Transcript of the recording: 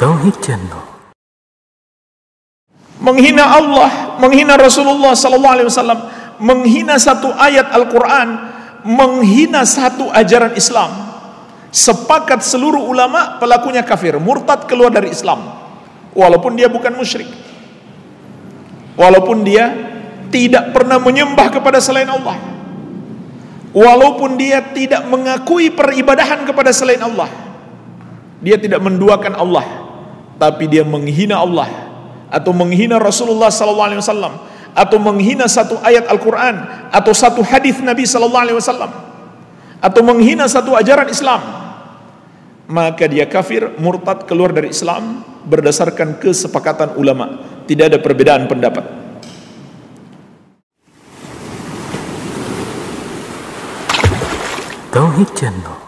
Tauhid Channel. Menghina Allah, menghina Rasulullah sallallahu alaihi wasallam, menghina satu ayat Al-Qur'an, menghina satu ajaran Islam. Sepakat seluruh ulama pelakunya kafir, murtad keluar dari Islam. Walaupun dia bukan musyrik. Walaupun dia tidak pernah menyembah kepada selain Allah. Walaupun dia tidak mengakui peribadahan kepada selain Allah. Dia tidak menduakan Allah tapi dia menghina Allah atau menghina Rasulullah sallallahu alaihi wasallam atau menghina satu ayat Al-Qur'an atau satu hadis Nabi sallallahu alaihi wasallam atau menghina satu ajaran Islam maka dia kafir murtad keluar dari Islam berdasarkan kesepakatan ulama tidak ada perbedaan pendapat Tauhid Channel